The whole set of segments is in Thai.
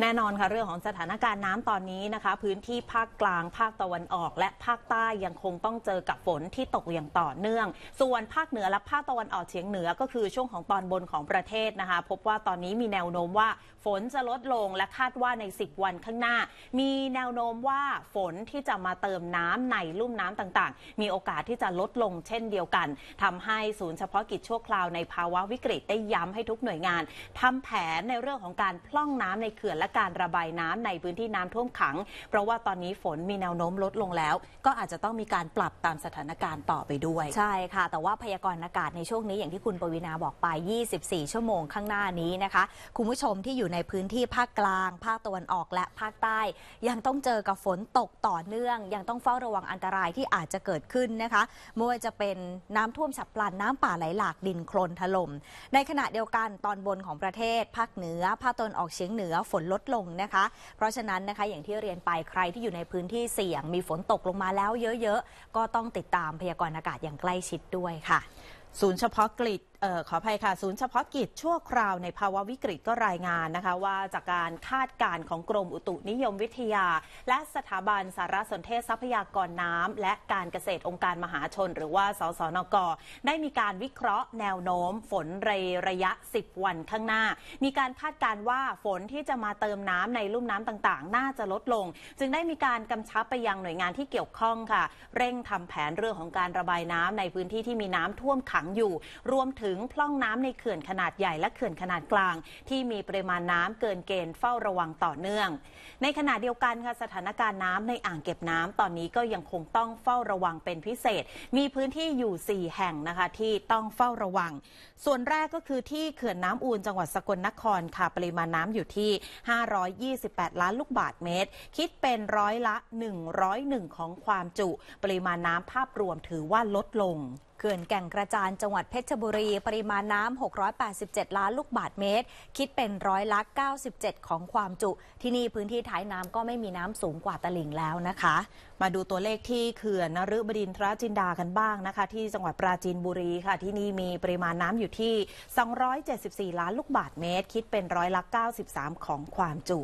แน่นอนค่ะเรื่องของสถานการณ์น้ำตอนนี้นะคะ พื้นที่ภาคกลางภาคตะวันออก และภาคใต้ยังคงต้องเจอกับฝนที่ตกอย่างต่อเนื่อง ส่วนภาคเหนือและภาคตะวันออกเฉียงเหนือก็คือช่วงของตอนบนของประเทศนะคะพบว่าตอนนี้มีแนวโน้มว่าฝนจะลดลงและคาดว่าใน 10 วันข้างหน้า มีแนวโน้มว่าฝนที่จะมาเติมน้ำในลุ่มน้ำต่างๆ มีโอกาสที่จะลดลง เช่นเดียวกัน ทำให้ศูนย์เฉพาะกิจชั่วคราวในภาวะวิกฤต ได้ย้ำให้ทุกหน่วยงานทำแผนในเรื่องของการพล่องน้ำในเขื่อนและการระบายน้ำในพื้นที่น้ำท่วมขัง เพราะว่าตอนนี้ฝนมีแนวโน้มลดลงแล้ว ก็อาจจะต้องมีการปรับตามสถานการณ์ต่อไปด้วย ใช่ค่ะแต่ว่าพยากรณ์อากาศในช่วงนี้อย่างที่คุณปวีนาบอกไป 24 ชั่วโมงข้างหน้านี้นะคะ คุณผู้ชมที่อยู่ในพื้นที่ภาคกลางภาคตะวันออกและภาคใต้ ยังต้องเจอกับฝนตกต่อเนื่อง ยังต้องเฝ้าระวังอันตรายที่อาจจะเกิดขึ้นนะคะไม่ว่าจะเป็นน้ำท่วมฉับพลัน น้ำป่าไหลหลากดินโคลนถล่มในขณะเดียวกันตอนบนของประเทศ ภาคเหนือภาคตะวันออกเฉียงเหนือ ฝนลดดลงนะคะ เพราะฉะนั้นนะคะอย่างที่เรียนไปใครที่อยู่ในพื้นที่เสี่ยง มีฝนตกลงมาแล้วเยอะๆก็ต้องติดตามพยากรณ์อากาศอย่างใกล้ชิดด้วยค่ะ ศูนย์เฉพาะกิจออขออภัยค่ะ ศูนย์เฉพาะกิจชั่วคราวในภาวะวิกฤตก็รายงานนะคะ ว่าจากการคาดการณ์ของกรมอุตุนิยมวิทยา และสถาบันสารสนเทศทรัพยากรน้ำ และการเกษตรองค์การมหาชน หรือว่าสสนก ได้มีการวิเคราะห์แนวโน้ม ฝนใรระยะ 10 วันข้างหน้า มีการคาดการณ์ว่าฝนที่จะมาเติมน้ำในลุ่มน้ำต่างๆ น่าจะลดลง จึงได้มีการกำชับไปยังหน่วยงานที่เกี่ยวข้องค่ะ เร่งทำแผนเรื่องของการระบายน้ำในพื้นที่ที่มีน้ำท่วมขังอยู่รวมถึงถึงพล่องน้ำในเขื่อนขนาดใหญ่และเขื่อนขนาดกลาง ที่มีปริมาณน้ำเกินเกณฑ์เฝ้าระวังต่อเนื่อง ในขณะเดียวกันค่ะสถานการณ์น้ำในอ่างเก็บน้ำตอนนี้ก็ยังคงต้องเฝ้าระวังเป็นพิเศษ มีพื้นที่อยู่ 4 แห่งนะคะที่ต้องเฝ้าระวัง ส่วนแรกก็คือที่เขื่อนน้ำอูนจังหวัดสกลนครค่ะปริมาณน้ำอยู่ที่ 528 ล้านลูกบาทเมตร คิดเป็นร้อยละ101 ของความจุ ปริมาณน้ำภาพรวมถือว่าลดลงเขื่อนแก่งกระจานจังหวัดเพชรบุรีปริมาณน้ำ687 ล้านลูกบาศเมตร คิดเป็นร้อยละ 97 ของความจุ ที่นี่พื้นที่ท้ายน้ำก็ไม่มีน้ำสูงกว่าตลิ่งแล้วนะคะ มาดูตัวเลขที่เขื่อนนฤบดินทรจินดากันบ้างนะคะ ที่จังหวัดปราจีนบุรีค่ะ ที่นี่มีปริมาณน้ำอยู่ที่ 274 ล้านลูกบาศเมตร คิดเป็นร้อยละ 93 ของความจุ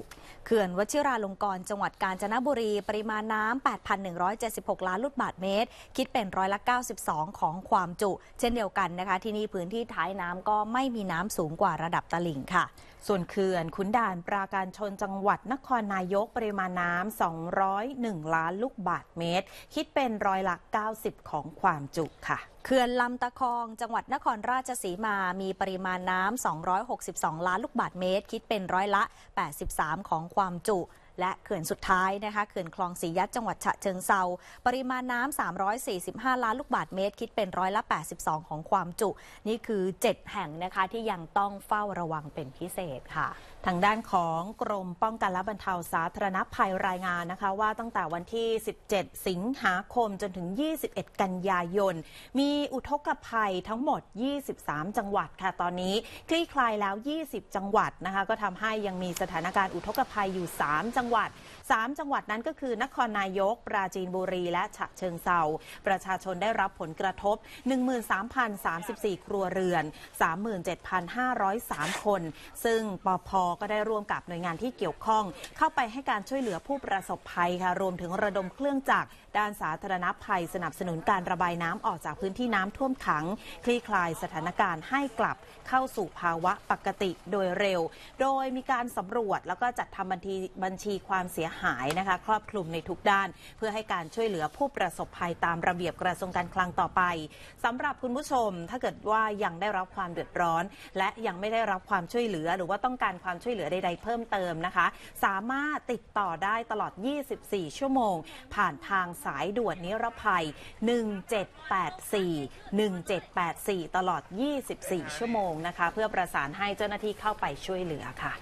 เขื่อนวชิราลงกรณ์จังหวัดกาญจนบุรีปริมาณน้ำ8,176 ล้านลูกบาศเมตร คิดเป็นร้อยละ 92 ของความจุเช่นเดียวกันนะคะ ที่นี่พื้นที่ท้ายน้ำก็ไม่มีน้ำสูงกว่าระดับตลิ่งค่ะ ส่วนเขื่อนขุนด่านปราการชนจังหวัดนครนายกปริมาณน้ำ 201 ล้านลูกบาทเมตร คิดเป็นร้อยละ90 ของความจุค่ะเขื่อนลำตะคองจังหวัดนครราชสีมามีปริมาณน้ำ262 ล้านลูกบาทเมตร คิดเป็นร้อยละ 83 ของความจุและเขื่อนสุดท้ายนะคะเขื่อนคลองสียัดจังหวัดฉะเชิงเซาปริมาณน้ำ 345 ล้านลูกบาทเมตรคิดเป็นร้อยละ82 ของความจุ นี่คือ 7 แห่งนะคะ ที่ยังต้องเฝ้าระวังเป็นพิเศษค่ะ ทางด้านของกรมป้องกันและบรรเทาสาธารณภัยรายงานนะคะ ว่าตั้งแต่วันที่ 17 สิงหาคมจนถึง 21 กันยายน มีอุทกภัยทั้งหมด 23 จังหวัดค่ะตอนนี้คลี่คลายแล้ว 20 จังหวัดนะคะก็ทำให้ยังมีสถานการณ์อุทกภัยอยู่3จังจังหวัด3จังหวัดนั้นก็คือ นครนายก ปราจีนบุรี และฉะเชิงเซาประชาชนได้รับผลกระทบ 13,034 ครัวเรือน 37,503 คน ซึ่งปอพก็ได้ร่วมกับหน่วยงานที่เกี่ยวข้อง เข้าไปให้การช่วยเหลือผู้ประสบภัยค่ะ รวมถึงระดมเครื่องจักร ด้านสาธารณภัย สนับสนุนการระบายน้ำออกจากพื้นที่น้ำท่วมขัง คลี่คลายสถานการณ์ให้กลับ เข้าสู่ภาวะปกติโดยเร็ว โดยมีการสำรวจแล้วก็จัดทำบัญชีบัญชีีความเสียหายนะคะ ครอบคลุมในทุกด้าน เพื่อให้การช่วยเหลือผู้ประสบภัยตามระเบียบกระทรวงการคลังต่อไป สำหรับคุณผู้ชมถ้าเกิดว่ายังได้รับความเดือดร้อน และยังไม่ได้รับความช่วยเหลือ หรือว่าต้องการความช่วยเหลือใดๆเพิ่มเติมนะคะ สามารถติดต่อได้ตลอด 24 ชั่วโมง ผ่านทางสายด่วนนิรภัย 1784 1784 ตลอด 24 ชั่วโมงนะคะ เพื่อประสานให้เจ้าหน้าที่เข้าไปช่วยเหลือค่ะ